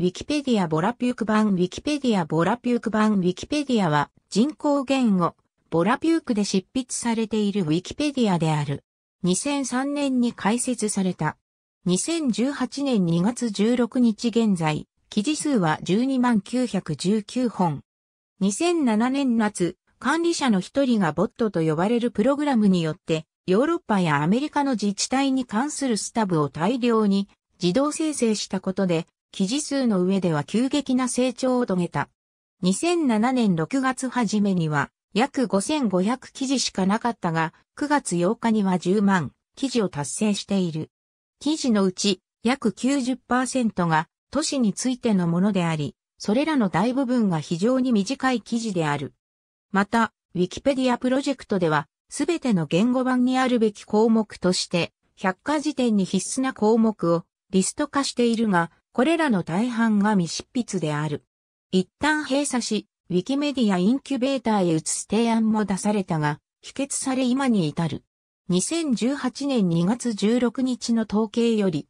ウィキペディアボラピューク版ウィキペディアボラピューク版ウィキペディアは人工言語、ボラピュークで執筆されているウィキペディアである。2003年に開設された。2018年2月16日現在、記事数は1 2万9 1 9本。2007年夏、管理者の一人がボットと呼ばれるプログラムによって、ヨーロッパやアメリカの自治体に関するスタブを大量に自動生成したことで、記事数の上では急激な成長を遂げた。2007年6月初めには約5500記事しかなかったが、9月8日には10万記事を達成している。記事のうち約90%が都市についてのものであり、それらの大部分が非常に短い記事である。また、ウィキペディアプロジェクトでは、すべての言語版にあるべき項目として、百科事典に必須な項目をリスト化しているが、これらの大半が未執筆である。一旦閉鎖し、ウィキメディアインキュベーターへ移す提案も出されたが、否決され今に至る。2018年2月16日の統計より、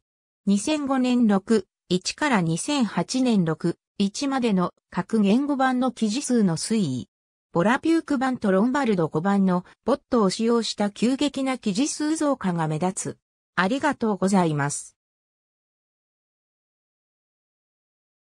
2005年6、1から2008年6、1までの各言語版の記事数の推移。ボラピューク版とロンバルド5版のボットを使用した急激な記事数増加が目立つ。ありがとうございます。